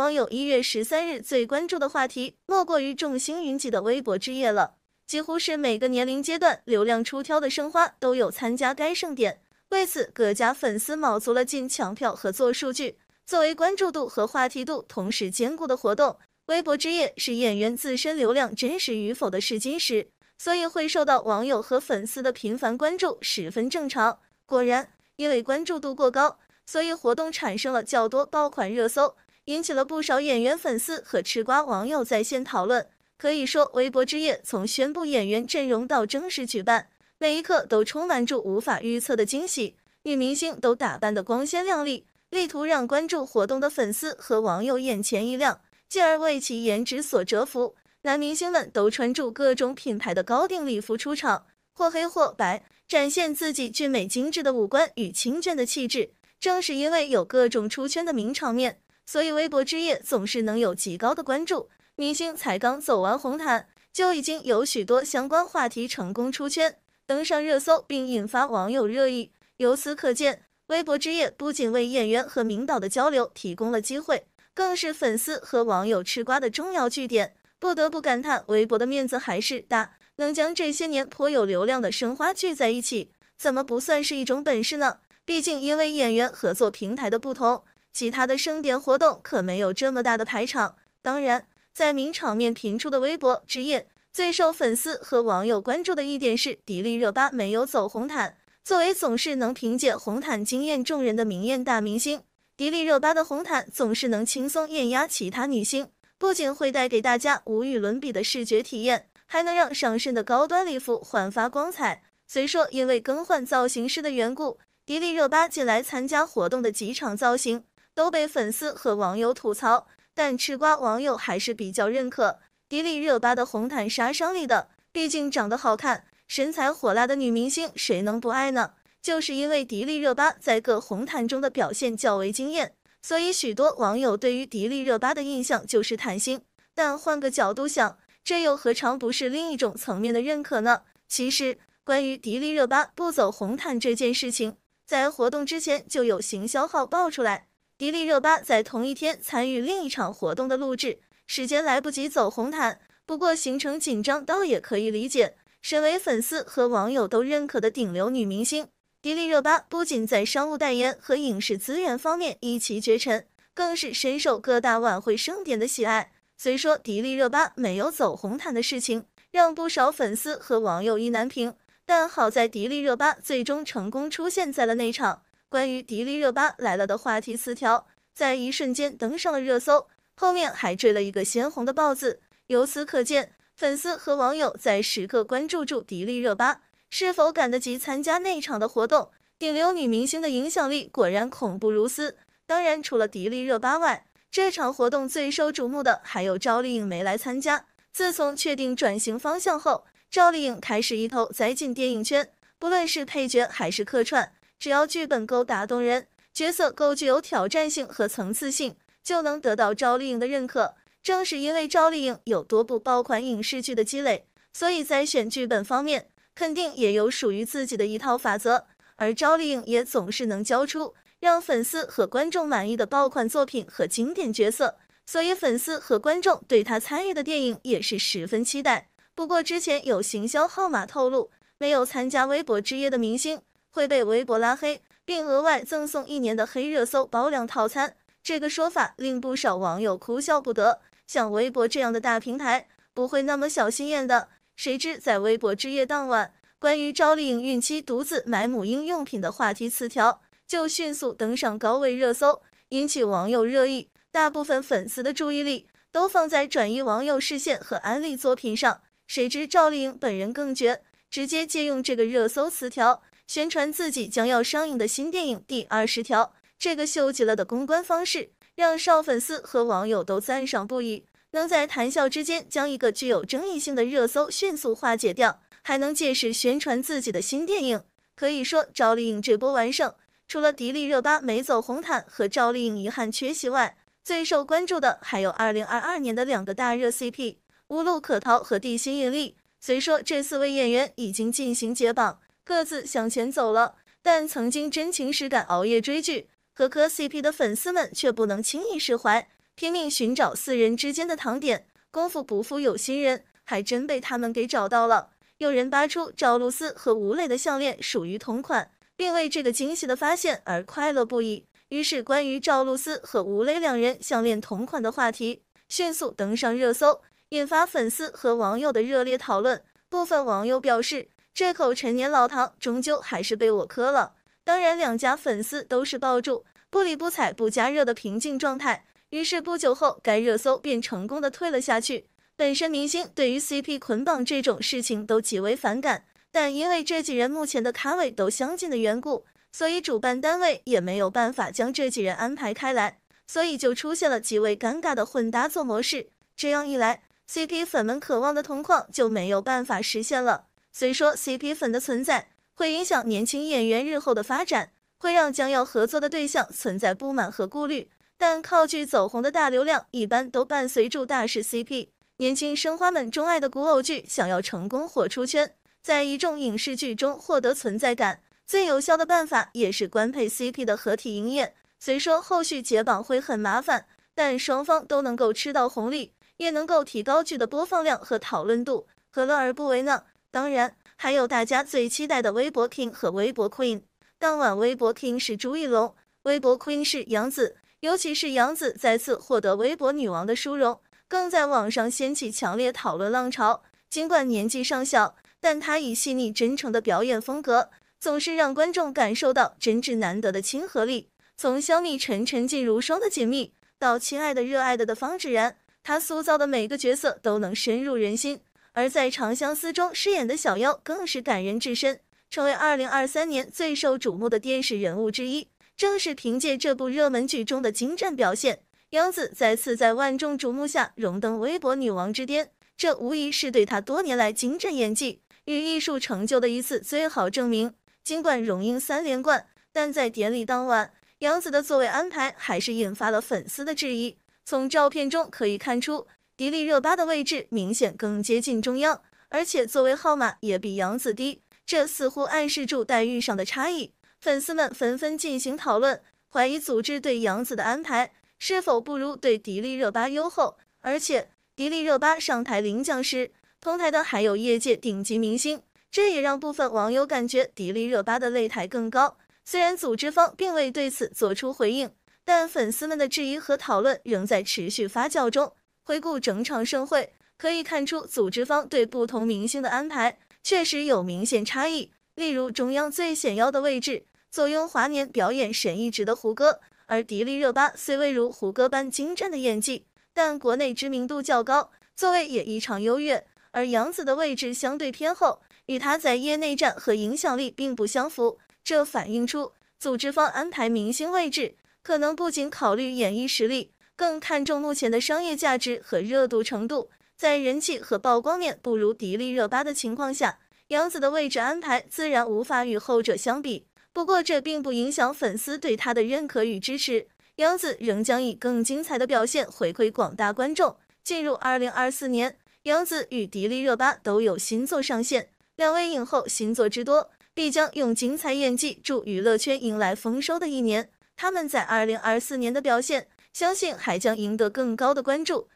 网友一月十三日最关注的话题，莫过于众星云集的微博之夜了。几乎是每个年龄阶段、流量出挑的生花都有参加该盛典。为此，各家粉丝卯足了劲抢票和做数据。作为关注度和话题度同时兼顾的活动，微博之夜是演员自身流量真实与否的试金石，所以会受到网友和粉丝的频繁关注，十分正常。果然，因为关注度过高，所以活动产生了较多爆款热搜。引起了不少演员、粉丝和吃瓜网友在线讨论。可以说，微博之夜从宣布演员阵容到正式举办，每一刻都充满着无法预测的惊喜。女明星都打扮得光鲜亮丽，力图让关注活动的粉丝和网友眼前一亮，进而为其颜值所折服。男明星们都穿着各种品牌的高定礼服出场，或黑或白，展现自己俊美精致的五官与清隽的气质。正是因为有各种出圈的名场面。所以微博之夜总是能有极高的关注，明星才刚走完红毯，就已经有许多相关话题成功出圈，登上热搜并引发网友热议。由此可见，微博之夜不仅为演员和名导的交流提供了机会，更是粉丝和网友吃瓜的重要据点。不得不感叹，微博的面子还是大，能将这些年颇有流量的生花聚在一起，怎么不算是一种本事呢？毕竟因为演员合作平台的不同。其他的盛典活动可没有这么大的排场。当然，在名场面频出的微博之夜，最受粉丝和网友关注的一点是，迪丽热巴没有走红毯。作为总是能凭借红毯惊艳众人的明艳大明星，迪丽热巴的红毯总是能轻松艳压其他女星，不仅会带给大家无与伦比的视觉体验，还能让上身的高端礼服焕发光彩。虽说因为更换造型师的缘故，迪丽热巴近来参加活动的几场造型。都被粉丝和网友吐槽，但吃瓜网友还是比较认可迪丽热巴的红毯杀伤力的。毕竟长得好看、身材火辣的女明星，谁能不爱呢？就是因为迪丽热巴在各红毯中的表现较为惊艳，所以许多网友对于迪丽热巴的印象就是谈心。但换个角度想，这又何尝不是另一种层面的认可呢？其实，关于迪丽热巴不走红毯这件事情，在活动之前就有行销号爆出来。迪丽热巴在同一天参与另一场活动的录制，时间来不及走红毯。不过行程紧张倒也可以理解。身为粉丝和网友都认可的顶流女明星，迪丽热巴不仅在商务代言和影视资源方面一骑绝尘，更是深受各大晚会盛典的喜爱。虽说迪丽热巴没有走红毯的事情让不少粉丝和网友意难平，但好在迪丽热巴最终成功出现在了那场。关于迪丽热巴来了的话题词条，在一瞬间登上了热搜，后面还追了一个鲜红的豹子。由此可见，粉丝和网友在时刻关注住迪丽热巴是否赶得及参加那场的活动。顶流女明星的影响力果然恐怖如斯。当然，除了迪丽热巴外，这场活动最受瞩目的还有赵丽颖没来参加。自从确定转型方向后，赵丽颖开始一头栽进电影圈，不论是配角还是客串。只要剧本够打动人，角色够具有挑战性和层次性，就能得到赵丽颖的认可。正是因为赵丽颖有多部爆款影视剧的积累，所以在选剧本方面肯定也有属于自己的一套法则。而赵丽颖也总是能交出让粉丝和观众满意的爆款作品和经典角色，所以粉丝和观众对她参与的电影也是十分期待。不过之前有行销号码透露，没有参加微博之夜的明星。会被微博拉黑，并额外赠送一年的黑热搜包量套餐。这个说法令不少网友哭笑不得。像微博这样的大平台不会那么小心眼的。谁知在微博之夜当晚，关于赵丽颖孕期独自买母婴用品的话题词条就迅速登上高位热搜，引起网友热议。大部分粉丝的注意力都放在转移网友视线和安利作品上。谁知赵丽颖本人更绝，直接借用这个热搜词条。宣传自己将要上映的新电影第二十条，这个秀极了的公关方式让少粉丝和网友都赞赏不已。能在谈笑之间将一个具有争议性的热搜迅速化解掉，还能借势宣传自己的新电影，可以说赵丽颖这波完胜。除了迪丽热巴没走红毯和赵丽颖遗憾缺席外，最受关注的还有2022年的两个大热 CP《无路可逃》和《地心引力》。虽说这四位演员已经进行解绑。各自向前走了，但曾经真情实感熬夜追剧和磕 CP 的粉丝们却不能轻易释怀，拼命寻找四人之间的糖点。功夫不负有心人，还真被他们给找到了。有人扒出赵露思和吴磊的项链属于同款，并为这个惊喜的发现而快乐不已。于是，关于赵露思和吴磊两人项链同款的话题迅速登上热搜，引发粉丝和网友的热烈讨论。部分网友表示。这口陈年老汤终究还是被我磕了。当然，两家粉丝都是抱住不理不睬、不加热的平静状态。于是不久后，该热搜便成功的退了下去。本身明星对于 CP 捆绑这种事情都极为反感，但因为这几人目前的咖位都相近的缘故，所以主办单位也没有办法将这几人安排开来，所以就出现了极为尴尬的混搭做模式。这样一来，CP 粉们渴望的同框就没有办法实现了。虽说 CP 粉的存在会影响年轻演员日后的发展，会让将要合作的对象存在不满和顾虑，但靠剧走红的大流量一般都伴随住大势 CP。年轻生花们钟爱的古偶剧想要成功火出圈，在一众影视剧中获得存在感，最有效的办法也是官配 CP 的合体营业。虽说后续解绑会很麻烦，但双方都能够吃到红利，也能够提高剧的播放量和讨论度，何乐而不为呢？当然，还有大家最期待的微博 king 和微博 queen。当晚，微博 king 是朱一龙，微博 queen 是杨紫。尤其是杨紫再次获得微博女王的殊荣，更在网上掀起强烈讨论浪潮。尽管年纪尚小，但她以细腻真诚的表演风格，总是让观众感受到真挚难得的亲和力。从肖蜜沉沉静如霜的锦觅，到亲爱的热爱的的方芷然，她塑造的每个角色都能深入人心。而在《长相思》中饰演的小夭更是感人至深，成为二零二三年最受瞩目的电视人物之一。正是凭借这部热门剧中的精湛表现，杨紫再次在万众瞩目下荣登微博女王之巅，这无疑是对她多年来精湛演技与艺术成就的一次最好证明。尽管荣膺三连冠，但在典礼当晚，杨紫的座位安排还是引发了粉丝的质疑。从照片中可以看出。迪丽热巴的位置明显更接近中央，而且作为号码也比杨紫低，这似乎暗示住待遇上的差异。粉丝们纷纷进行讨论，怀疑组织对杨紫的安排是否不如对迪丽热巴优厚。而且，迪丽热巴上台领奖时，同台的还有业界顶级明星，这也让部分网友感觉迪丽热巴的擂台更高。虽然组织方并未对此做出回应，但粉丝们的质疑和讨论仍在持续发酵中。回顾整场盛会，可以看出组织方对不同明星的安排确实有明显差异。例如，中央最显要的位置坐拥华年表演神一职的胡歌，而迪丽热巴虽未如胡歌般精湛的演技，但国内知名度较高，座位也异常优越。而杨紫的位置相对偏后，与她在业内站和影响力并不相符。这反映出组织方安排明星位置，可能不仅考虑演艺实力。更看重目前的商业价值和热度程度，在人气和曝光面不如迪丽热巴的情况下，杨紫的位置安排自然无法与后者相比。不过，这并不影响粉丝对她的认可与支持。杨紫仍将以更精彩的表现回馈广大观众。进入二零二四年，杨紫与迪丽热巴都有新作上线，两位影后新作之多，必将用精彩演技助娱乐圈迎来丰收的一年。他们在二零二四年的表现。相信还将赢得更高的关注。